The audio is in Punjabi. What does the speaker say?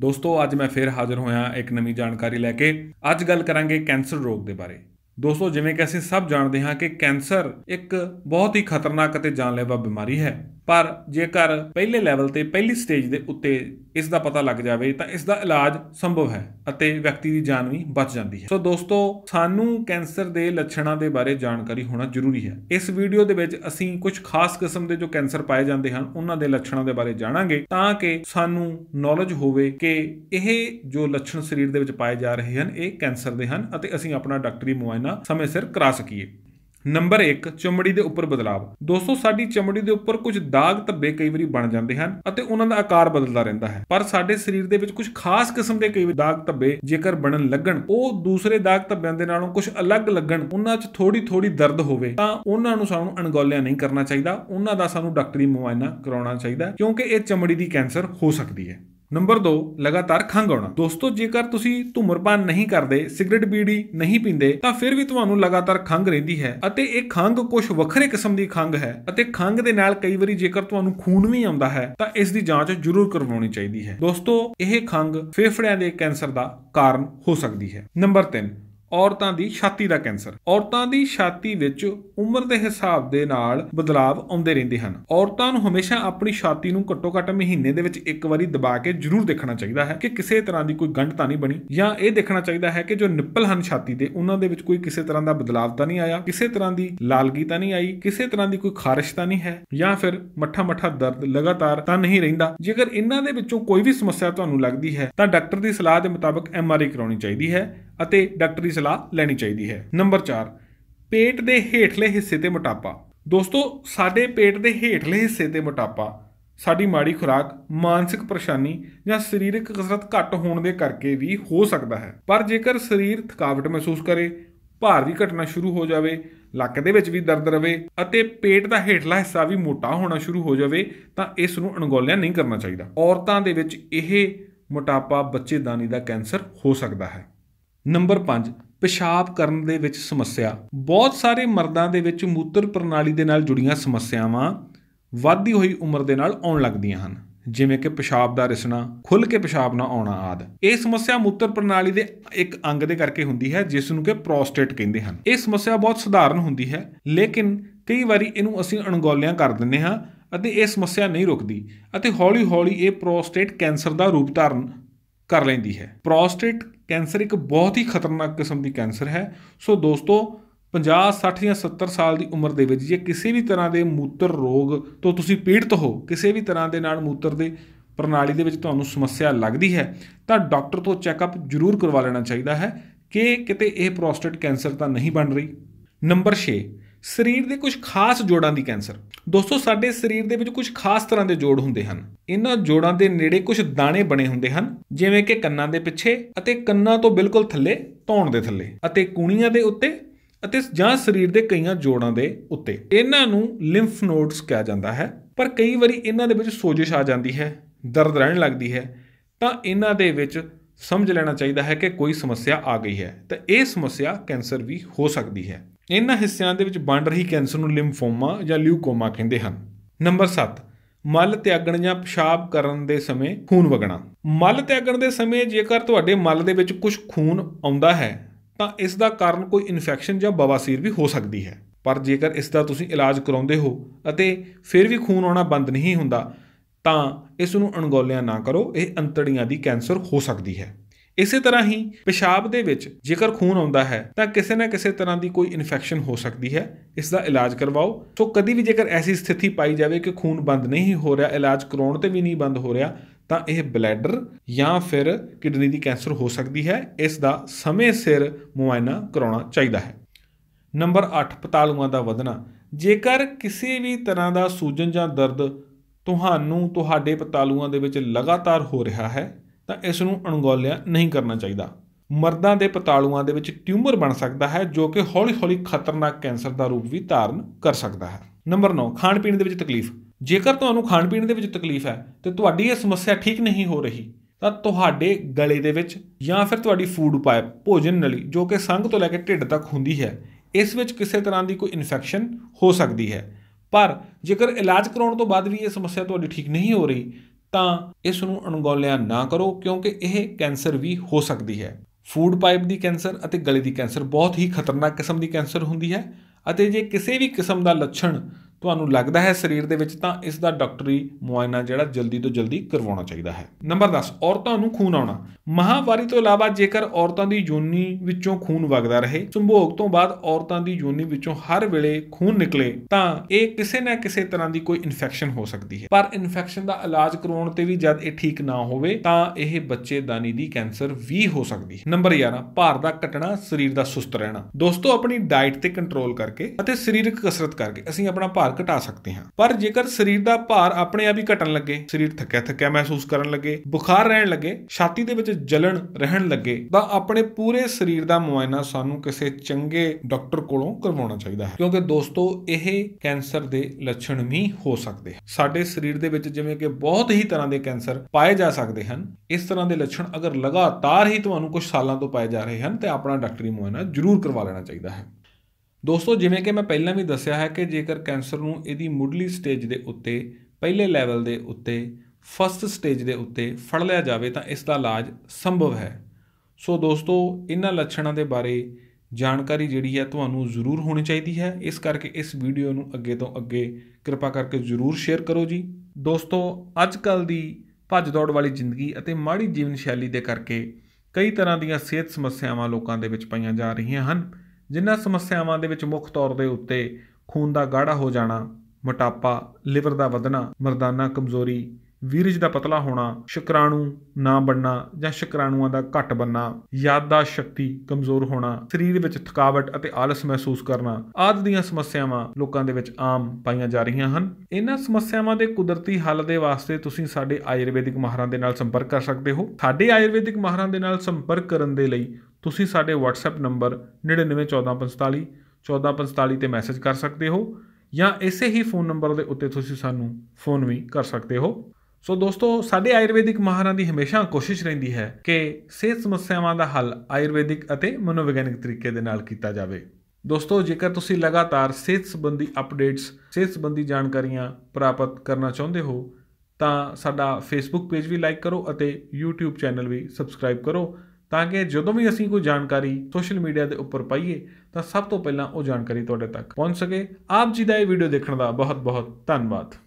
ਦੋਸਤੋ ਅੱਜ ਮੈਂ ਫੇਰ ਹਾਜ਼ਰ ਹੋਇਆ ਇੱਕ ਨਵੀਂ ਜਾਣਕਾਰੀ ਲੈ ਕੇ ਅੱਜ ਗੱਲ ਕਰਾਂਗੇ ਕੈਂਸਰ ਰੋਗ ਦੇ ਬਾਰੇ ਦੋਸਤੋ ਜਿਵੇਂ ਕਿ ਅਸੀਂ ਸਭ ਜਾਣਦੇ ਹਾਂ ਕਿ ਕੈਂਸਰ ਇੱਕ ਬਹੁਤ ਹੀ ਖਤਰਨਾਕ ਅਤੇ ਜਾਨਲੇਵਾ ਬਿਮਾਰੀ ਹੈ ਪਰ ਜੇਕਰ ਪਹਿਲੇ ਲੈਵਲ ਤੇ ਪਹਿਲੀ ਸਟੇਜ ਦੇ ਉੱਤੇ ਇਸ ਦਾ ਪਤਾ ਲੱਗ ਜਾਵੇ ਤਾਂ ਇਸ ਦਾ ਇਲਾਜ ਸੰਭਵ ਹੈ ਅਤੇ ਵਿਅਕਤੀ ਦੀ ਜਾਨ ਵੀ ਬਚ ਜਾਂਦੀ ਹੈ ਸੋ ਦੋਸਤੋ ਸਾਨੂੰ ਕੈਂਸਰ ਦੇ ਲੱਛਣਾਂ ਦੇ ਬਾਰੇ ਜਾਣਕਾਰੀ ਹੋਣਾ ਜ਼ਰੂਰੀ ਹੈ ਇਸ ਵੀਡੀਓ ਦੇ ਵਿੱਚ ਅਸੀਂ ਕੁਝ ਖਾਸ ਕਿਸਮ ਦੇ ਜੋ ਕੈਂਸਰ ਪਾਏ ਜਾਂਦੇ ਹਨ ਉਹਨਾਂ ਦੇ ਲੱਛਣਾਂ ਦੇ ਬਾਰੇ ਜਾਣਾਂਗੇ ਤਾਂ ਕਿ ਸਾਨੂੰ ਨੌਲੇਜ ਹੋਵੇ ਕਿ ਇਹ ਜੋ ਲੱਛਣ ਸਰੀਰ ਦੇ ਵਿੱਚ ਪਾਏ ਜਾ ਰਹੇ ਹਨ ਇਹ ਕੈਂਸਰ ਦੇ ਹਨ ਅਤੇ ਅਸੀਂ ਆਪਣਾ ਡਾਕਟਰੀ ਮੁਆਇਨਾ ਸਮੇਂ ਸਿਰ ਕਰਾ ਸਕੀਏ ਨੰਬਰ 1 ਚਮੜੀ ਦੇ ਉੱਪਰ ਬਦਲਾਵ ਦੋਸਤੋ ਸਾਡੀ ਚਮੜੀ ਦੇ ਉੱਪਰ ਕੁਝ ਦਾਗ ਧੱਬੇ ਕਈ ਵਾਰੀ ਬਣ ਜਾਂਦੇ ਹਨ ਅਤੇ ਉਹਨਾਂ ਦਾ ਆਕਾਰ ਬਦਲਦਾ ਰਹਿੰਦਾ ਹੈ ਪਰ ਸਾਡੇ ਸਰੀਰ ਦੇ ਵਿੱਚ ਕੁਝ ਖਾਸ ਕਿਸਮ ਦੇ ਕਈ ਦਾਗ ਧੱਬੇ ਜੇਕਰ ਬਣਨ ਲੱਗਣ ਉਹ ਦੂਸਰੇ ਦਾਗ ਧੱਬਿਆਂ ਦੇ ਨਾਲੋਂ ਕੁਝ ਅਲੱਗ ਲੱਗਣ ਉਹਨਾਂ 'ਚ ਥੋੜੀ ਥੋੜੀ ਦਰਦ ਹੋਵੇ ਤਾਂ ਉਹਨਾਂ ਨੂੰ ਸਾਨੂੰ ਅਣਗੌਲਿਆ ਨਹੀਂ ਕਰਨਾ ਚਾਹੀਦਾ ਉਹਨਾਂ ਦਾ ਸਾਨੂੰ ਡਾਕਟਰੀ ਮੁਆਇਨਾ ਕਰਾਉਣਾ ਚਾਹੀਦਾ ਕਿਉਂਕਿ ਇਹ ਚਮੜੀ ਦੀ ਕੈਂਸਰ ਹੋ ਸਕਦੀ ਹੈ ਨੰਬਰ 2 ਲਗਾਤਾਰ ਖੰਗ ਆਉਣਾ ਦੋਸਤੋ ਜੇਕਰ ਤੁਸੀਂ ਧੂਮਰਪਾਨ ਨਹੀਂ ਕਰਦੇ ਸਿਗਰਟ ਬੀੜੀ ਨਹੀਂ ਪੀਂਦੇ ਤਾਂ ਫਿਰ ਵੀ ਤੁਹਾਨੂੰ ਲਗਾਤਾਰ ਖੰਗ ਰਹਿੰਦੀ ਹੈ ਅਤੇ ਇਹ ਖੰਗ ਕੁਝ ਵੱਖਰੇ ਕਿਸਮ ਦੀ ਖੰਗ ਹੈ ਅਤੇ ਖੰਗ ਦੇ ਨਾਲ ਕਈ ਵਾਰੀ ਜੇਕਰ ਤੁਹਾਨੂੰ ਖੂਨ ਵੀ ਆਉਂਦਾ ਹੈ ਤਾਂ ਇਸ ਦੀ ਜਾਂਚ ਜ਼ਰੂਰ ਕਰਵਾਉਣੀ ਚਾਹੀਦੀ ਹੈ ਦੋਸਤੋ ਇਹ ਖੰਗ ਫੇਫੜਿਆਂ ਦੇ ਕੈਂਸਰ ਦਾ ਕਾਰਨ ਹੋ ਸਕਦੀ ਹੈ ਨੰਬਰ 3 ਔਰਤਾਂ ਦੀ ਛਾਤੀ ਦਾ ਕੈਂਸਰ ਔਰਤਾਂ ਦੀ ਛਾਤੀ ਵਿੱਚ ਉਮਰ ਦੇ ਹਿਸਾਬ ਦੇ ਨਾਲ ਬਦਲਾਵ ਆਉਂਦੇ ਰਹਿੰਦੇ ਹਨ ਔਰਤਾਂ ਨੂੰ ਹਮੇਸ਼ਾ ਆਪਣੀ ਛਾਤੀ ਨੂੰ ਘੱਟੋ-ਘੱਟ ਮਹੀਨੇ ਦੇ ਵਿੱਚ ਇੱਕ ਵਾਰੀ ਦਬਾ ਕੇ ਜ਼ਰੂਰ ਦੇਖਣਾ ਚਾਹੀਦਾ ਹੈ ਕਿ ਕਿਸੇ ਤਰ੍ਹਾਂ ਦੀ ਕੋਈ ਗੰਢ ਤਾਂ ਨਹੀਂ ਬਣੀ ਜਾਂ ਇਹ ਦੇਖਣਾ ਚਾਹੀਦਾ ਹੈ ਕਿ ਜੋ ਨਿੱਪਲ ਹਨ ਛਾਤੀ ਦੇ ਉਹਨਾਂ ਦੇ ਵਿੱਚ ਕੋਈ ਕਿਸੇ ਤਰ੍ਹਾਂ ਦਾ ਬਦਲਾਵ ਤਾਂ ਨਹੀਂ ਆਇਆ ਕਿਸੇ ਤਰ੍ਹਾਂ ਦੀ ਲਾਲਗੀ ਤਾਂ ਨਹੀਂ ਆਈ ਕਿਸੇ ਤਰ੍ਹਾਂ ਦੀ ਕੋਈ ਖਾਰਿਸ਼ ਤਾਂ ਨਹੀਂ ਹੈ ਜਾਂ ਫਿਰ ਮੱਠਾ-ਮੱਠਾ ਦਰਦ ਲਗਾਤਾਰ ਤਾਂ ਨਹੀਂ ਰਹਿੰਦਾ ਜੇਕਰ ਇਹਨਾਂ ਦੇ ਵਿੱਚੋਂ ਕੋਈ ਵੀ ਸਮੱਸਿਆ ਤੁਹਾਨੂੰ ਲੱਗਦੀ ਹੈ ਤਾਂ ਡਾਕਟਰ ਦੀ ਸਲਾਹ ਦੇ ਮੁਤਾਬਕ ਐਮਆਰਆਈ ਕਰਾਉਣੀ ਚਾਹੀਦੀ ਹੈ ਅਤੇ ਡਾਕਟਰੀ ਸਲਾਹ ਲੈਣੀ ਚਾਹੀਦੀ ਹੈ ਨੰਬਰ 4 ਪੇਟ ਦੇ ਹੇਠਲੇ ਹਿੱਸੇ ਤੇ ਮੋਟਾਪਾ ਦੋਸਤੋ ਸਾਡੇ ਪੇਟ ਦੇ ਹੇਠਲੇ ਹਿੱਸੇ ਤੇ ਮੋਟਾਪਾ ਸਾਡੀ ਮਾੜੀ ਖੁਰਾਕ ਮਾਨਸਿਕ ਪਰੇਸ਼ਾਨੀ ਜਾਂ ਸਰੀਰਕ ਕਸਰਤ ਘੱਟ ਹੋਣ ਦੇ ਕਰਕੇ ਵੀ ਹੋ ਸਕਦਾ ਹੈ ਪਰ ਜੇਕਰ ਸਰੀਰ ਥਕਾਵਟ ਮਹਿਸੂਸ ਕਰੇ ਭਾਰ ਵੀ ਘਟਣਾ ਸ਼ੁਰੂ ਹੋ ਜਾਵੇ ਲੱਕ ਦੇ ਵਿੱਚ ਵੀ ਦਰਦ ਰਵੇ ਅਤੇ ਪੇਟ ਦਾ ਹੇਠਲਾ ਹਿੱਸਾ ਵੀ ਮੋਟਾ ਹੋਣਾ ਸ਼ੁਰੂ ਹੋ ਜਾਵੇ ਤਾਂ ਇਸ ਨੂੰ ਅਣਗੌਲਿਆ ਨਹੀਂ ਕਰਨਾ ਚਾਹੀਦਾ ਔਰਤਾਂ ਦੇ ਵਿੱਚ ਇਹ ਮੋਟਾਪਾ ਬੱਚੇਦਾਨੀ ਦਾ ਕੈਂਸਰ ਹੋ ਸਕਦਾ ਹੈ ਨੰਬਰ 5 ਪਿਸ਼ਾਬ ਕਰਨ ਦੇ ਵਿੱਚ ਸਮੱਸਿਆ ਬਹੁਤ ਸਾਰੇ ਮਰਦਾਂ ਦੇ ਵਿੱਚ ਮੂਤਰ ਪ੍ਰਣਾਲੀ ਦੇ ਨਾਲ ਜੁੜੀਆਂ ਸਮੱਸਿਆਵਾਂ ਵੱਧਦੀ ਹੋਈ ਉਮਰ ਦੇ ਨਾਲ ਆਉਣ ਲੱਗਦੀਆਂ ਹਨ ਜਿਵੇਂ ਕਿ ਪਿਸ਼ਾਬ ਦਾ ਰਿਸਣਾ ਖੁੱਲ ਕੇ ਪਿਸ਼ਾਬ ਨਾ ਆਉਣਾ ਆਦ ਇਹ ਸਮੱਸਿਆ ਮੂਤਰ ਪ੍ਰਣਾਲੀ ਦੇ ਇੱਕ ਅੰਗ ਦੇ ਕਰਕੇ ਹੁੰਦੀ ਹੈ ਜਿਸ ਨੂੰ ਕਿ ਪ੍ਰੋਸਟੇਟ ਕਹਿੰਦੇ ਹਨ ਇਹ ਸਮੱਸਿਆ ਬਹੁਤ ਸਧਾਰਨ ਹੁੰਦੀ ਹੈ ਲੇਕਿਨ ਕਈ ਵਾਰੀ ਇਹਨੂੰ ਅਸੀਂ ਅਣਗੌਲਿਆਂ ਕਰ ਦਿੰਦੇ ਹਾਂ ਅਤੇ ਇਹ ਸਮੱਸਿਆ ਨਹੀਂ ਰੁਕਦੀ ਅਤੇ ਹੌਲੀ-ਹੌਲੀ ਇਹ ਪ੍ਰੋਸਟੇਟ ਕੈਂਸਰ ਦਾ ਰੂਪ ਧਾਰਨ ਕਰ ਲੈਂਦੀ ਹੈ ਪ੍ਰੋਸਟੇਟ ਕੈਂਸਰ ਇੱਕ ਬਹੁਤ ਹੀ ਖਤਰਨਾਕ ਕਿਸਮ ਦੀ ਕੈਂਸਰ ਹੈ ਸੋ ਦੋਸਤੋ 50 60 ਜਾਂ 70 ਸਾਲ ਦੀ ਉਮਰ ਦੇ ਵਿੱਚ ਜੇ ਕਿਸੇ ਵੀ ਤਰ੍ਹਾਂ ਦੇ ਮੂਤਰ ਰੋਗ ਤੋਂ ਤੁਸੀਂ ਪੀੜਤ ਹੋ ਕਿਸੇ ਵੀ ਤਰ੍ਹਾਂ ਦੇ ਨਾਲ ਮੂਤਰ ਦੇ ਪ੍ਰਣਾਲੀ ਦੇ ਵਿੱਚ ਤੁਹਾਨੂੰ ਸਮੱਸਿਆ ਲੱਗਦੀ ਹੈ ਤਾਂ ਡਾਕਟਰ ਤੋਂ ਚੈੱਕਅਪ ਜ਼ਰੂਰ ਕਰਵਾ ਲੈਣਾ ਚਾਹੀਦਾ ਹੈ ਕਿ ਕਿਤੇ ਇਹ ਪ੍ਰੋਸਟੇਟ ਕੈਂਸਰ ਤਾਂ ਨਹੀਂ ਬਣ ਰਹੀ ਨੰਬਰ 6 ਸਰੀਰ ਦੇ ਕੁਝ ਖਾਸ ਜੋੜਾਂ ਦੀ ਕੈਂਸਰ ਦੋਸਤੋ ਸਾਡੇ ਸਰੀਰ ਦੇ ਵਿੱਚ ਕੁਝ ਖਾਸ ਤਰ੍ਹਾਂ ਦੇ ਜੋੜ ਹੁੰਦੇ ਹਨ ਇਹਨਾਂ ਜੋੜਾਂ ਦੇ ਨੇੜੇ ਕੁਝ ਦਾਣੇ ਬਣੇ ਹੁੰਦੇ ਹਨ ਜਿਵੇਂ ਕਿ ਕੰਨਾਂ ਦੇ ਪਿੱਛੇ ਅਤੇ ਕੰਨਾਂ ਤੋਂ ਬਿਲਕੁਲ ਥੱਲੇ ਧੌਣ ਦੇ ਥੱਲੇ ਅਤੇ ਕੂਣੀਆਂ ਦੇ ਉੱਤੇ ਅਤੇ ਜਾਂ ਸਰੀਰ ਦੇ ਕਈਆਂ ਜੋੜਾਂ ਦੇ ਉੱਤੇ ਇਹਨਾਂ ਨੂੰ ਲਿੰਫ ਨੋਡਸ ਕਿਹਾ ਜਾਂਦਾ ਹੈ ਪਰ ਕਈ ਵਾਰੀ ਇਹਨਾਂ ਦੇ ਵਿੱਚ ਸੋਜਿਸ਼ ਆ ਜਾਂਦੀ ਹੈ ਦਰਦ ਰਹਿਣ ਲੱਗਦੀ ਹੈ ਤਾਂ ਇਹਨਾਂ ਦੇ ਵਿੱਚ ਸਮਝ ਲੈਣਾ ਚਾਹੀਦਾ ਹੈ ਕਿ ਕੋਈ ਸਮੱਸਿਆ ਆ ਗਈ ਹੈ ਤਾਂ ਇਹ ਸਮੱਸਿਆ ਕੈਂਸਰ ਵੀ ਹੋ ਸਕਦੀ ਹੈ ਇਹਨਾਂ ਹਿੱਸਿਆਂ ਦੇ ਵਿੱਚ ਵੰਡ ਰਹੀ ਕੈਂਸਰ ਨੂੰ ਲਿੰਫੋਮਾ ਜਾਂ ਲਿਊਕੋਮਾ ਕਹਿੰਦੇ ਹਨ ਨੰਬਰ 7 ਮਲ ਤਿਆਗਣ ਜਾਂ ਪਿਸ਼ਾਬ ਕਰਨ ਦੇ ਸਮੇਂ ਖੂਨ ਵਗਣਾ ਮਲ ਤਿਆਗਣ ਦੇ ਸਮੇਂ ਜੇਕਰ ਤੁਹਾਡੇ ਮਲ ਦੇ ਵਿੱਚ ਕੁਝ ਖੂਨ ਆਉਂਦਾ ਹੈ ਤਾਂ ਇਸ ਦਾ ਕਾਰਨ ਕੋਈ ਇਨਫੈਕਸ਼ਨ ਜਾਂ ਬਵਾਸੀਰ ਵੀ ਹੋ ਸਕਦੀ ਹੈ ਪਰ ਜੇਕਰ ਇਸ ਦਾ ਤੁਸੀਂ ਇਲਾਜ ਕਰਾਉਂਦੇ ਹੋ ਅਤੇ ਫਿਰ ਵੀ ਖੂਨ ਆਉਣਾ ਬੰਦ ਨਹੀਂ ਹੁੰਦਾ ਤਾਂ ਇਸ ਨੂੰ ਅਣਗੌਲਿਆਂ ਨਾ ਕਰੋ ਇਹ ਅੰਤੜੀਆਂ ਦੀ ਕੈਂਸਰ ਹੋ ਸਕਦੀ ਹੈ ਇਸੇ ਤਰ੍ਹਾਂ ਹੀ ਪਿਸ਼ਾਬ ਦੇ ਵਿੱਚ ਜੇਕਰ ਖੂਨ ਆਉਂਦਾ ਹੈ ਤਾਂ ਕਿਸੇ ਨਾ ਕਿਸੇ ਤਰ੍ਹਾਂ ਦੀ ਕੋਈ ਇਨਫੈਕਸ਼ਨ ਹੋ ਸਕਦੀ ਹੈ ਇਸ ਦਾ ਇਲਾਜ ਕਰਵਾਓ ਸੋ ਕਦੀ ਵੀ ਜੇਕਰ ਐਸੀ ਸਥਿਤੀ ਪਾਈ ਜਾਵੇ ਕਿ ਖੂਨ ਬੰਦ ਨਹੀਂ ਹੋ ਰਿਹਾ ਇਲਾਜ ਕਰਾਉਣ ਤੇ ਵੀ ਨਹੀਂ ਬੰਦ ਹੋ ਰਿਹਾ ਤਾਂ ਇਹ ਬਲੈਡਰ ਜਾਂ ਫਿਰ ਕਿਡਨੀ ਦੀ ਕੈਂਸਰ ਹੋ ਸਕਦੀ ਹੈ ਇਸ ਦਾ ਸਮੇਂ ਸਿਰ ਮੁਆਇਨਾ ਕਰਾਉਣਾ ਚਾਹੀਦਾ ਹੈ ਨੰਬਰ 8 ਪਤਾਲੂਆਂ ਦਾ ਵਧਣਾ ਜੇਕਰ ਕਿਸੇ ਵੀ ਤਰ੍ਹਾਂ ਦਾ ਸੂਜਨ ਜਾਂ ਦਰਦ ਤੁਹਾਨੂੰ ਤੁਹਾਡੇ ਪਤਾਲੂਆਂ ਦੇ ਵਿੱਚ ਲਗਾਤਾਰ ਹੋ ਰਿਹਾ ਹੈ ਤਾਂ ਇਸ ਨੂੰ ਅਣਗੌਲਿਆ ਨਹੀਂ ਕਰਨਾ ਚਾਹੀਦਾ ਮਰਦਾਂ ਦੇ ਪਤਾਲੂਆਂ ਦੇ ਵਿੱਚ ਟਿਊਮਰ ਬਣ ਸਕਦਾ ਹੈ ਜੋ ਕਿ ਹੌਲੀ-ਹੌਲੀ ਖਤਰਨਾਕ ਕੈਂਸਰ ਦਾ ਰੂਪ ਵੀ ਧਾਰਨ ਕਰ ਸਕਦਾ ਹੈ ਨੰਬਰ 9 ਖਾਣ ਪੀਣ ਦੇ ਵਿੱਚ ਤਕਲੀਫ ਜੇਕਰ ਤੁਹਾਨੂੰ ਖਾਣ ਪੀਣ ਦੇ ਵਿੱਚ ਤਕਲੀਫ ਹੈ ਤੇ ਤੁਹਾਡੀ ਇਹ ਸਮੱਸਿਆ ਠੀਕ ਨਹੀਂ ਹੋ ਰਹੀ ਤਾਂ ਤੁਹਾਡੇ ਗਲੇ ਦੇ ਵਿੱਚ ਜਾਂ ਫਿਰ ਤੁਹਾਡੀ ਫੂਡ ਪਾਈਪ ਭੋਜਨ ਨਲੀ ਜੋ ਕਿ ਸੰਗ ਤੋਂ ਲੈ ਕੇ ਢਿੱਡ ਤੱਕ ਹੁੰਦੀ ਹੈ ਇਸ ਵਿੱਚ ਕਿਸੇ ਤਰ੍ਹਾਂ ਦੀ ਕੋਈ ਇਨਫੈਕਸ਼ਨ ਹੋ ਸਕਦੀ ਹੈ ਪਰ ਜੇਕਰ ਇਲਾਜ ਕਰਾਉਣ ਤੋਂ ਬਾਅਦ ਵੀ ਇਹ ਸਮੱਸਿਆ ਤੁਹਾਡੀ ਠੀਕ ਨਹੀਂ ਹੋ ਰਹੀ ਤਾਂ ਇਸ ਨੂੰ ਅਣਗੌਲਿਆ ਨਾ ਕਰੋ ਕਿਉਂਕਿ ਇਹ ਕੈਂਸਰ ਵੀ ਹੋ ਸਕਦੀ ਹੈ ਫੂਡ ਪਾਈਪ ਦੀ ਕੈਂਸਰ ਅਤੇ ਗਲੇ ਦੀ ਕੈਂਸਰ ਬਹੁਤ ਹੀ ਖਤਰਨਾਕ ਕਿਸਮ ਦੀ ਕੈਂਸਰ ਹੁੰਦੀ ਹੈ ਅਤੇ ਜੇ ਕਿਸੇ ਵੀ ਕਿਸਮ ਦਾ ਲੱਛਣ ਤੁਹਾਨੂੰ ਲੱਗਦਾ ਹੈ ਸਰੀਰ ਦੇ ਵਿੱਚ ਤਾਂ ਇਸ ਦਾ ਡਾਕਟਰੀ ਮੁਆਇਨਾ ਜਿਹੜਾ ਜਲਦੀ ਤੋਂ ਜਲਦੀ ਕਰਵਾਉਣਾ ਚਾਹੀਦਾ ਹੈ ਨੰਬਰ 10 ਔਰਤਾਂ ਨੂੰ ਖੂਨ ਆਉਣਾ ਮਹਾਵਾਰੀ ਤੋਂ ਇਲਾਵਾ ਜੇਕਰ ਔਰਤਾਂ ਦੀ ਯੋਨੀ ਵਿੱਚੋਂ ਖੂਨ ਵਗਦਾ ਰਹੇ ਸੰਭੋਗ ਤੋਂ ਬਾਅਦ ਔਰਤਾਂ ਦੀ ਯੋਨੀ ਵਿੱਚੋਂ ਹਰ ਵੇਲੇ ਖੂਨ ਨਿਕਲੇ ਤਾਂ ਇਹ ਕਿਸੇ ਨਾ ਕਿਸੇ ਤਰ੍ਹਾਂ ਦੀ ਕੋਈ ਇਨਫੈਕਸ਼ਨ ਹੋ ਸਕਦੀ ਹੈ ਪਰ ਇਨਫੈਕਸ਼ਨ ਦਾ ਇਲਾਜ ਕਰਵਾਉਣ ਤੇ ਵੀ ਜਦ ਇਹ ਠੀਕ ਨਾ ਹੋਵੇ ਤਾਂ ਇਹ ਬੱਚੇਦਾਨੀ ਦੀ ਕੈਂਸਰ ਵੀ ਹੋ ਸਕਦੀ ਹੈ ਨੰਬਰ 11 ਭਾਰ ਦਾ ਘਟਣਾ ਸਰੀਰ ਦਾ ਸੁਸਤ ਰਹਿਣਾ ਦੋਸਤੋ ਆਪਣੀ ਡਾਈਟ ਤੇ ਕੰਟਰੋਲ ਕਰਕੇ ਅਤੇ ਸਰੀਰਕ ਕਸਰਤ ਕਰਕੇ ਅਸੀਂ ਆਪਣਾ ਭਾਰ ਘਟਾ ਸਕਦੇ ਹਾਂ ਪਰ ਜੇਕਰ ਸਰੀਰ ਦਾ ਭਾਰ ਆਪਣੇ ਆਪ ਹੀ ਘਟਣ ਲੱਗੇ ਸਰੀਰ ਥੱਕਿਆ ਥੱਕਿਆ ਮਹਿਸੂਸ ਕਰਨ ਲੱਗੇ ਬੁਖਾਰ ਰਹਿਣ ਲੱਗੇ ਛਾਤੀ ਦੇ ਵਿੱਚ ਜਲਣ ਰਹਿਣ ਲੱਗੇ ਤਾਂ ਆਪਣੇ ਪੂਰੇ ਸਰੀਰ ਦਾ ਮੁਆਇਨਾ ਸਾਨੂੰ ਕਿਸੇ ਚੰਗੇ ਡਾਕਟਰ ਕੋਲੋਂ ਕਰਵਾਉਣਾ ਚਾਹੀਦਾ ਹੈ ਕਿਉਂਕਿ ਦੋਸਤੋ ਇਹ ਕੈਂਸਰ ਦੇ ਲੱਛਣ ਵੀ ਹੋ ਸਕਦੇ ਹਨ ਸਾਡੇ ਸਰੀਰ ਦੇ ਵਿੱਚ ਜਿਵੇਂ ਕਿ ਬਹੁਤ ਹੀ ਤਰ੍ਹਾਂ ਦੇ ਕੈਂਸਰ ਪਾਏ ਜਾ ਸਕਦੇ ਹਨ ਇਸ ਤਰ੍ਹਾਂ ਦੇ ਲੱਛਣ ਅਗਰ ਲਗਾਤਾਰ ਹੀ ਤੁਹਾਨੂੰ ਕੁਝ ਸਾਲਾਂ ਤੋਂ ਪਾਏ ਜਾ ਰਹੇ ਹਨ ਤੇ ਆਪਣਾ ਡਾਕਟਰੀ ਮੁਆਇਨਾ ਜ਼ਰੂਰ ਕਰਵਾ ਲੈਣਾ ਚਾਹੀਦਾ ਹੈ ਦੋਸਤੋ ਜਿਵੇਂ ਕਿ ਮੈਂ ਪਹਿਲਾਂ ਵੀ ਦੱਸਿਆ ਹੈ ਕਿ ਜੇਕਰ ਕੈਂਸਰ ਨੂੰ ਇਹਦੀ ਮੁੱਢਲੀ ਸਟੇਜ ਦੇ ਉੱਤੇ ਪਹਿਲੇ ਲੈਵਲ ਦੇ ਉੱਤੇ ਫਸਟ ਸਟੇਜ ਦੇ ਉੱਤੇ ਫੜ ਲਿਆ ਜਾਵੇ ਤਾਂ ਇਸ ਦਾ ਇਲਾਜ ਸੰਭਵ ਹੈ ਸੋ ਦੋਸਤੋ ਇਹਨਾਂ ਲੱਛਣਾਂ ਦੇ ਬਾਰੇ ਜਾਣਕਾਰੀ ਜਿਹੜੀ ਹੈ ਤੁਹਾਨੂੰ ਜ਼ਰੂਰ ਹੋਣੀ ਚਾਹੀਦੀ ਹੈ ਇਸ ਕਰਕੇ ਇਸ ਵੀਡੀਓ ਨੂੰ ਅੱਗੇ ਤੋਂ ਅੱਗੇ ਕਿਰਪਾ ਕਰਕੇ ਜ਼ਰੂਰ ਸ਼ੇਅਰ ਕਰੋ ਜੀ ਦੋਸਤੋ ਅੱਜ ਕੱਲ ਦੀ ਭੱਜ ਦੌੜ ਵਾਲੀ ਜ਼ਿੰਦਗੀ ਅਤੇ ਮਾੜੀ ਜੀਵਨ ਸ਼ੈਲੀ ਦੇ ਕਰਕੇ ਕਈ ਤਰ੍ਹਾਂ ਦੀਆਂ ਸਿਹਤ ਸਮੱਸਿਆਵਾਂ ਲੋਕਾਂ ਦੇ ਵਿੱਚ ਪਈਆਂ ਜਾ ਰਹੀਆਂ ਹਨ ਜਿਨ੍ਹਾਂ ਸਮੱਸਿਆਵਾਂ ਦੇ ਵਿੱਚ ਮੁੱਖ ਤੌਰ ਦੇ ਉੱਤੇ ਖੂਨ ਦਾ ਗਾੜਾ ਹੋ ਜਾਣਾ ਮੋਟਾਪਾ ਲਿਵਰ ਦਾ ਵਧਣਾ ਮਰਦਾਨਾ ਕਮਜ਼ੋਰੀ ਵੀਰਜ ਦਾ ਪਤਲਾ ਹੋਣਾ ਸ਼ੁਕਰਾਣੂ ਨਾ ਬਣਨਾ ਜਾਂ ਸ਼ੁਕਰਾਣੂਆਂ ਦਾ ਘਟ ਬੰਨਾ ਯਾਦਦਾਸ਼ਤ ਸ਼ਕਤੀ ਕਮਜ਼ੋਰ ਹੋਣਾ ਸਰੀਰ ਵਿੱਚ ਥਕਾਵਟ ਅਤੇ ਆਲਸ ਮਹਿਸੂਸ ਕਰਨਾ ਆਦਿ ਦੀਆਂ ਸਮੱਸਿਆਵਾਂ ਲੋਕਾਂ ਦੇ ਵਿੱਚ ਆਮ ਪਾਈਆਂ ਜਾ ਰਹੀਆਂ ਹਨ ਇਹਨਾਂ ਸਮੱਸਿਆਵਾਂ ਦੇ ਕੁਦਰਤੀ ਹੱਲ ਦੇ ਵਾਸਤੇ ਤੁਸੀਂ ਸਾਡੇ ਆਯੁਰਵੈਦਿਕ ਮਾਹਰਾਂ ਦੇ ਨਾਲ ਸੰਪਰਕ ਕਰ ਸਕਦੇ ਹੋ ਸਾਡੇ ਆਯੁਰਵੈਦਿਕ ਮਾਹਰਾਂ ਦੇ ਨਾਲ ਸੰਪਰਕ ਕਰਨ ਦੇ ਲਈ ਤੁਸੀਂ ਸਾਡੇ WhatsApp ਨੰਬਰ 1445 ਤੇ ਮੈਸੇਜ ਕਰ ਸਕਦੇ ਹੋ ਜਾਂ ਇਸੇ ਹੀ ਫੋਨ ਨੰਬਰ ਦੇ ਉੱਤੇ ਤੁਸੀਂ ਸਾਨੂੰ ਫੋਨ ਵੀ ਕਰ ਸਕਦੇ ਹੋ ਸੋ ਦੋਸਤੋ ਸਾਡੇ ਆਯੁਰਵੈਦਿਕ ਮਾਹਰਾਂ ਦੀ ਹਮੇਸ਼ਾ ਕੋਸ਼ਿਸ਼ ਰਹਿੰਦੀ ਹੈ ਕਿ ਸਿਹਤ ਸਮੱਸਿਆਵਾਂ ਦਾ ਹੱਲ ਆਯੁਰਵੈਦਿਕ ਅਤੇ ਮਨੋਵਿਗਿਆਨਿਕ ਤਰੀਕੇ ਦੇ ਨਾਲ ਕੀਤਾ ਜਾਵੇ ਦੋਸਤੋ ਜੇਕਰ ਤੁਸੀਂ ਲਗਾਤਾਰ ਸਿਹਤ ਸੰਬੰਧੀ ਅਪਡੇਟਸ ਸਿਹਤ ਸੰਬੰਧੀ ਜਾਣਕਾਰੀਆਂ ਪ੍ਰਾਪਤ ਕਰਨਾ ਚਾਹੁੰਦੇ ਹੋ ਤਾਂ ਸਾਡਾ ਫੇਸਬੁੱਕ ਪੇਜ ਵੀ ਲਾਈਕ ਕਰੋ ਅਤੇ YouTube ਚੈਨਲ ਵੀ ਸਬਸਕ੍ਰਾਈਬ ਕਰੋ ਤਾਂ ਕਿ ਜਦੋਂ ਵੀ ਅਸੀਂ ਕੋਈ ਜਾਣਕਾਰੀ ਸੋਸ਼ਲ ਮੀਡੀਆ ਦੇ ਉੱਪਰ ਪਾਈਏ ਤਾਂ ਸਭ ਤੋਂ ਪਹਿਲਾਂ ਉਹ ਜਾਣਕਾਰੀ ਤੁਹਾਡੇ ਤੱਕ ਪਹੁੰਚ ਸਕੇ ਆਪ ਜੀ ਦਾ ਇਹ ਵੀਡੀਓ ਦੇਖਣ ਦਾ ਬਹੁਤ ਬਹੁਤ ਧੰਨਵਾਦ